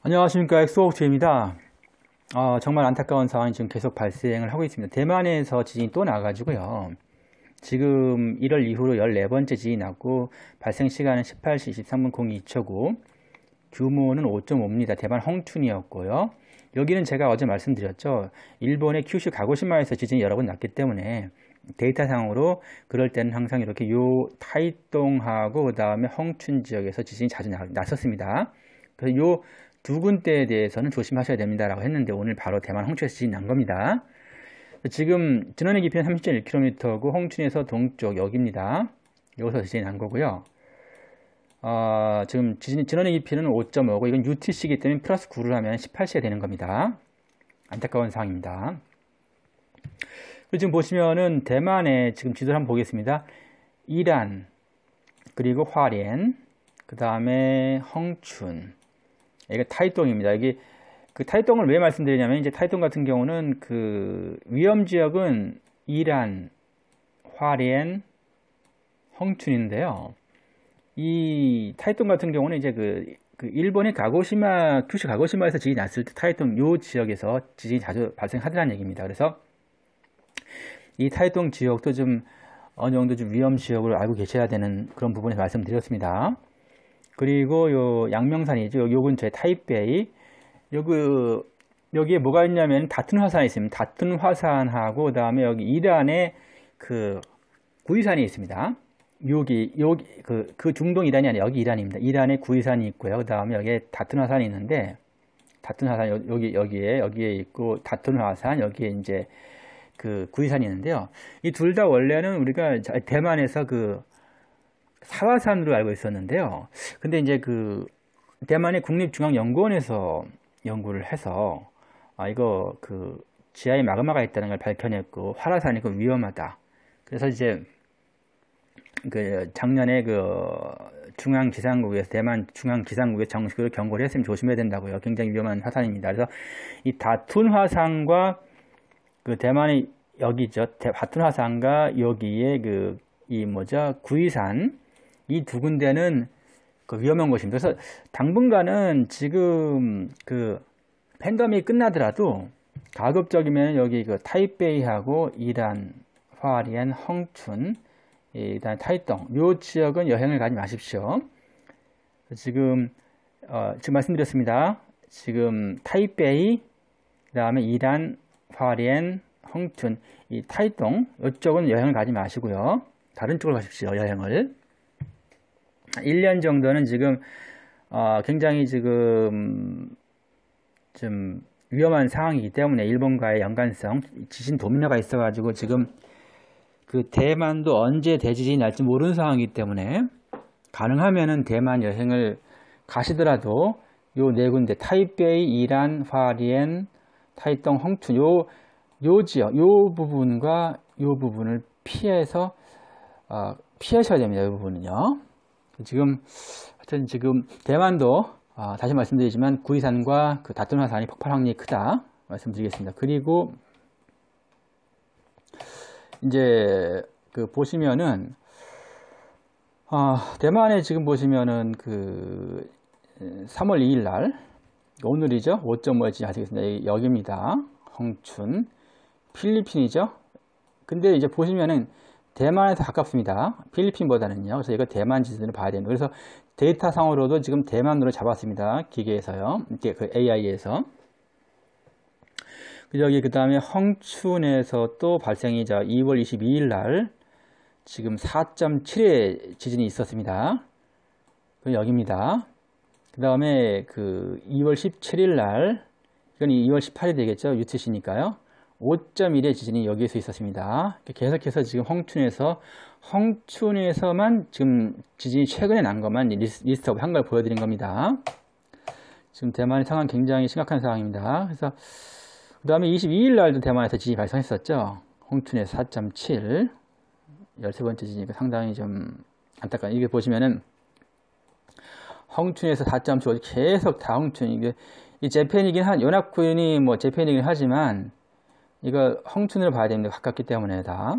안녕하십니까 엑소옥제입니다 아, 정말 안타까운 상황이 지금 계속 발생을 하고 있습니다 대만에서 지진이 또 나가지고요 지금 1월 이후로 14번째 지진이 났고 발생 시간은 18시 23분 02초고 규모는 5.5입니다 대만 홍춘이었고요 여기는 제가 어제 말씀드렸죠 일본의 큐슈 가고시마에서 지진이 여러 번 났기 때문에 데이터상으로 그럴 때는 항상 이렇게 요 타이동하고 그 다음에 홍춘 지역에서 지진이 자주 났었습니다 그래서 요 두은 때에 대해서는 조심하셔야 됩니다라고 했는데 오늘 바로 대만 홍천에서 지진 난 겁니다. 지금 진원의 깊이는 3 7 1 k m 고 홍춘에서 동쪽 여기입니다. 여기서 지진이 난 거고요. 어, 지금 지진, 진원의 깊이는 5.5고 이건 UTC이기 때문에 플러스 9를 하면 18시에 되는 겁니다. 안타까운 상황입니다. 지금 보시면은 대만의 지금 지도를 한번 보겠습니다. 이란, 그리고 화롄, 그 다음에 홍춘 이게 타이똥입니다. 이게 그 타이똥을 왜 말씀드리냐면 이제 타이똥 같은 경우는 그 위험 지역은 이란, 화리홍춘인데요이타이똥 같은 경우는 이제 그, 그 일본의 가고시마 규슈 가고시마에서 지진이 났을 때타이똥요 지역에서 지진이 자주 발생하더라는 얘기입니다. 그래서 이타이똥 지역도 좀 어느 정도 좀 위험 지역으로 알고 계셔야 되는 그런 부분에 말씀드렸습니다. 그리고 요 양명산이죠. 요 근처에 타이베이. 요그 여기에 뭐가 있냐면 다툰 화산이 있습니다. 다툰 화산하고 그다음에 여기 이란에 그 구이산이 있습니다. 여기 여기 그, 그 중동 이란이 아니라 여기 이란입니다. 이란에 구이산이 있고요. 그다음에 여기에 다툰 화산이 있는데 다툰 화산 여기 여기에 여기에 있고 다툰 화산 여기에 이제 그 구이산이 있는데요. 이 둘 다 원래는 우리가 대만에서 그 사화산으로 알고 있었는데요. 근데 이제 그 대만의 국립중앙연구원에서 연구를 해서 아 이거 그 지하에 마그마가 있다는 걸 밝혀냈고 화라산이 그 위험하다. 그래서 이제 그 작년에 그 중앙기상국에서 대만 중앙기상국에 정식으로 경고를 했으면 조심해야 된다고요. 굉장히 위험한 화산입니다. 그래서 이 다툰 화산과 그 대만의 여기죠. 다툰 화산과 여기에 그 이 뭐죠 구이산 이두 군데는 그 위험한 곳입니다 그래서 당분간은 지금 그 팬덤이 끝나더라도 가급적이면 여기 그 타이베이하고 이란, 화리엔 헝춘, 이단 타이동 요 지역은 여행을 가지 마십시오. 지금 어, 지금 말씀드렸습니다. 지금 타이베이, 그다음에 이란, 화리엔, 헝춘, 이 타이동 이쪽은 여행을 가지 마시고요. 다른 쪽으로 가십시오. 여행을. 1년 정도는 지금 어, 굉장히 지금 좀 위험한 상황이기 때문에 일본과의 연관성, 지진 도미노가 있어가지고 지금 그 대만도 언제 대지진이 날지 모르는 상황이기 때문에 가능하면은 대만 여행을 가시더라도 요 네 군데 타이베이, 이란, 화리엔, 타이동, 홍춘 요요 지역 요 부분과 요 부분을 피해서 어, 피하셔야 됩니다. 요 부분은요. 지금 하여튼 지금 대만도 아, 다시 말씀드리지만 구이산과 그 다툰 화산이 폭발 확률이 크다 말씀드리겠습니다. 그리고 이제 그 보시면은 아, 대만에 지금 보시면은 그 3월 2일 날 오늘이죠. 5 5였지 아시겠습니다. 여기입니다. 홍춘 필리핀이죠. 근데 이제 보시면은 대만에서 가깝습니다. 필리핀보다는요. 그래서 이거 대만 지수를 봐야 됩니다. 그래서 데이터상으로도 지금 대만으로 잡았습니다. 기계에서요. 이게 그 AI에서. 여기 그 다음에 헝춘에서 또 발생이 자 2월 22일 날 지금 4.7의 지진이 있었습니다. 그 여기입니다. 그 다음에 그 2월 17일 날 이건 2월 18일 되겠죠. UTC니까요. 5.1의 지진이 여기에서 있었습니다. 계속해서 지금 홍춘에서 홍춘에서만 지금 지진이 최근에 난 것만 리스트업 한걸 보여드린 겁니다. 지금 대만의 상황 굉장히 심각한 상황입니다. 그래서 그 다음에 22일 날도 대만에서 지진이 발생했었죠. 홍춘에 4.7 13번째 지진이 그 상당히 좀 안타까운 이게 보시면은 홍춘에서 4.7 계속 다 홍춘 이게 이 재팬이긴 한 연합군이 뭐 재팬이긴 하지만 이거 홍춘을 봐야 됩니다. 가깝기 때문에 다.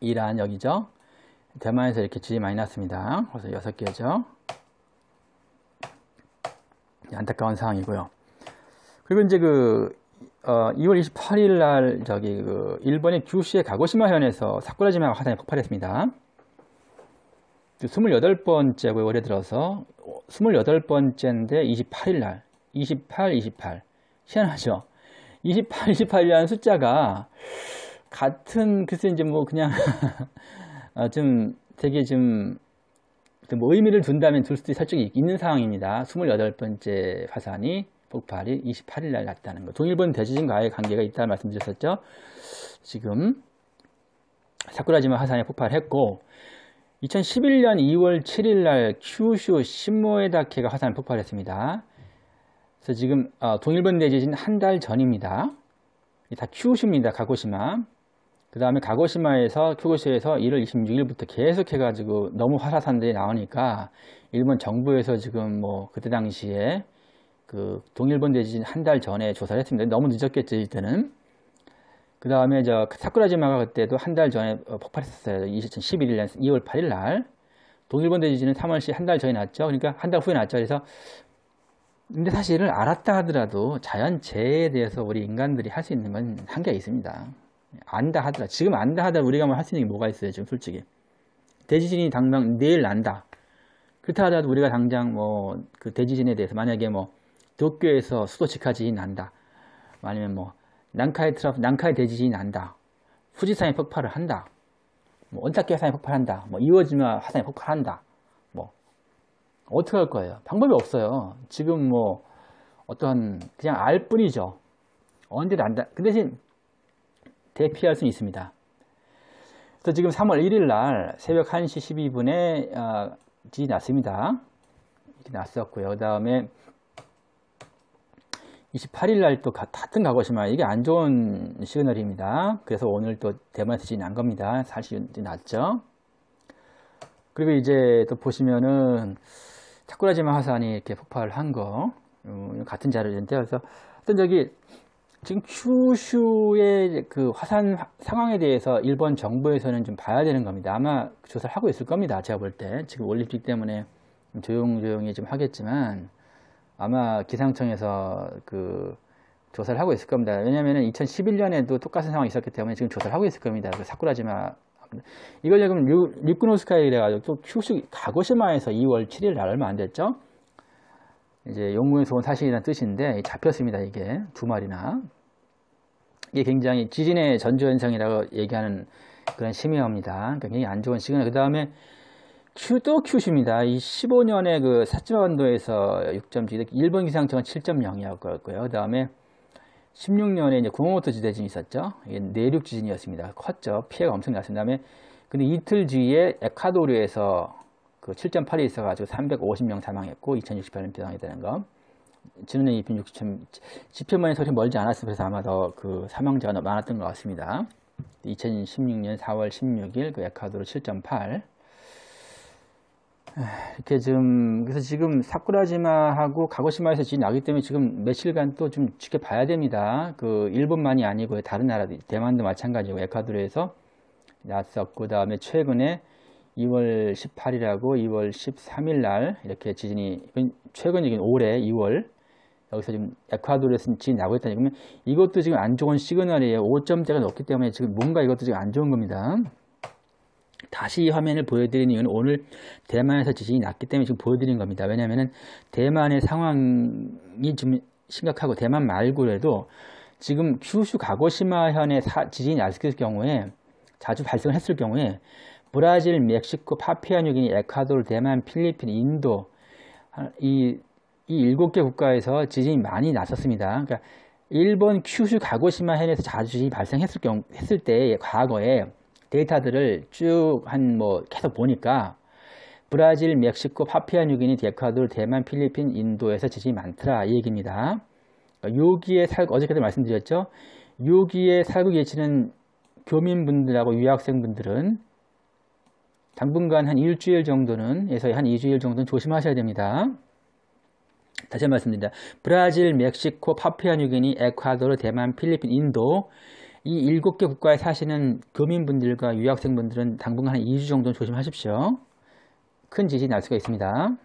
이란 여기죠. 대만에서 이렇게 질이 많이 났습니다. 그래서 여섯 개죠. 안타까운 상황이고요. 그리고 이제 그 어, 2월 28일 날 저기 그 일본의 규슈의 가고시마 현에서 사쿠라지마 화산이 폭발했습니다. 28번째고요. 그 올해 들어서 28번째인데 28일 날 28, 28 희한하죠. 28, 28이라는 숫자가 같은 글쎄 이제 뭐 그냥 아, 좀 되게 좀뭐 그 의미를 둔다면 둘 수도 살짝 있는 상황입니다. 28번째 화산이 폭발이 28일 날 났다는 거. 동일본 대지진과의 관계가 있다는 말씀드렸었죠. 지금 사쿠라지마 화산이 폭발했고 2011년 2월 7일 날 큐슈 신모에다케가 화산 폭발했습니다. 그래서 지금 어, 동일본 대지진 한 달 전입니다. 다 큐시입니다. 가고시마. 그 다음에 가고시마에서 큐고시에서 1월 26일부터 계속 해가지고 너무 화사산들이 나오니까 일본 정부에서 지금 뭐 그때 당시에 그 동일본 대지진 한 달 전에 조사를 했습니다. 너무 늦었겠지 이때는. 그 다음에 저 사쿠라지마가 그때도 한 달 전에 어, 폭발했었어요. 2011년 2월 8일 날. 동일본 대지진은 3월시 한 달 전에 났죠. 그러니까 한 달 후에 났죠. 그래서 근데 사실을 알았다 하더라도 자연재해에 대해서 우리 인간들이 할 수 있는 건 한계가 있습니다. 안다 하더라. 지금 안다 하더라 우리가 뭐 할 수 있는 게 뭐가 있어요, 지금 솔직히. 대지진이 당장 내일 난다. 그렇다 하더라도 우리가 당장 뭐 그 대지진에 대해서 만약에 뭐 도쿄에서 수도직까지 난다. 아니면 뭐 난카이 트러프, 난카이 대지진이 난다. 후지산이 폭발을 한다. 뭐 온타키 화산이 폭발한다. 뭐 이오지마 화산이 폭발한다. 어떻게 할 거예요? 방법이 없어요. 지금 뭐 어떠한 그냥 알 뿐이죠. 언제난다그 대신 대피할 수는 있습니다. 그래서 지금 3월 1일 날 새벽 1시 12분에 어, 지 났습니다. 이렇게 났었고요. 그 다음에 28일 날 또 같은 가고시마 이게 안 좋은 시그널입니다. 그래서 오늘 또 대만에서 진난 겁니다. 사실 났죠. 그리고 이제 또 보시면은 타쿠라지마 화산이 이렇게 폭발한 을거 음, 어, 같은 자료인데 그래서 어떤 저기 지금 큐슈의 그 화산 상황에 대해서 일본 정부에서는 좀 봐야 되는 겁니다. 아마 조사를 하고 있을 겁니다. 제가 볼 때 지금 올림픽 때문에 조용조용히 좀 하겠지만 아마 기상청에서 그 조사를 하고 있을 겁니다. 왜냐하면 2011년에도 똑같은 상황이 있었기 때문에 지금 조사를 하고 있을 겁니다. 그 사쿠라지마 이걸 지금 리크노스카이 이래가지고 또 큐슈 가고시마에서 2월 7일 날 얼마 안 됐죠? 이제 용문에서온 사실이라는 뜻인데 잡혔습니다 이게 두 마리나 이게 굉장히 지진의 전조현상이라고 얘기하는 그런 심의합니다 굉장히 안 좋은 시그널 그 다음에 큐도 큐슈입니다 이 15년에 그 사치마 반도에서 6.7 일본 기상청은 7.0이었고요 그 다음에 16년에 이제 구마모토 지대진이 있었죠. 이게 내륙 지진이었습니다. 컸죠. 피해가 엄청 났습니다. 그 다음에 근데 이틀 뒤에 에콰도르에서 그 7.8이 있어가지고 350명 사망했고 2068년 비상이되는 거. 지난해 260천 지표만에 소리 멀지 않았어 그래서 아마 더 그 사망자가 많았던 것 같습니다. 2016년 4월 16일 그 에콰도르 7.8 이렇게 지금 그래서 지금 사쿠라지마하고 가고시마에서 지금 나기 때문에 지금 며칠간 또 좀 지켜봐야 됩니다. 그 일본만이 아니고 다른 나라도 대만도 마찬가지고 에콰도르에서 났었고 그다음에 최근에 2월 18일하고 2월 13일 날 이렇게 지진이 최근 이건 올해 2월 여기서 지금 에콰도르에서 지진이 나고 있다니 그러면 이것도 지금 안 좋은 시그널이에요. 5점대가 높기 때문에 지금 뭔가 이것도 지금 안 좋은 겁니다. 다시 이 화면을 보여드리는 이유는 오늘 대만에서 지진이 났기 때문에 지금 보여드린 겁니다. 왜냐하면 대만의 상황이 좀 심각하고 대만 말고라도 지금 규슈 가고시마 현에 지진이 났을 경우에 자주 발생을 했을 경우에 브라질, 멕시코, 파피아뉴기니, 에콰도르, 대만, 필리핀, 인도 이, 이 7개 국가에서 지진이 많이 났었습니다. 그러니까 일본 큐슈 가고시마 현에서 자주 지진이 발생했을 경우 했을 때 과거에 데이터들을 쭉 한 뭐 계속 보니까 브라질, 멕시코, 파피아뉴기니, 데카르 대만, 필리핀, 인도에서 지진이 많더라 이 얘기입니다. 그러니까 여기에살 어저께도 말씀드렸죠. 여기에 살고 계시는 교민분들하고 유학생분들은 당분간 한 일주일 정도는, 에서 한 2주일 정도는 조심하셔야 됩니다. 다시 한 번 말씀드립니다. 브라질, 멕시코, 파피아뉴기니 에콰도르, 대만, 필리핀, 인도 이 일곱 개 국가에 사시는 교민분들과 유학생분들은 당분간 한 2주 정도는 조심하십시오. 큰 지진이 날 수가 있습니다.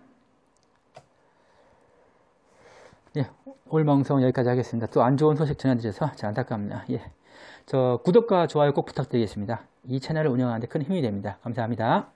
예, 오늘 방송 여기까지 하겠습니다. 또 안 좋은 소식 전해드려서 참 안타깝네요. 예, 저 구독과 좋아요 꼭 부탁드리겠습니다. 이 채널을 운영하는데 큰 힘이 됩니다. 감사합니다.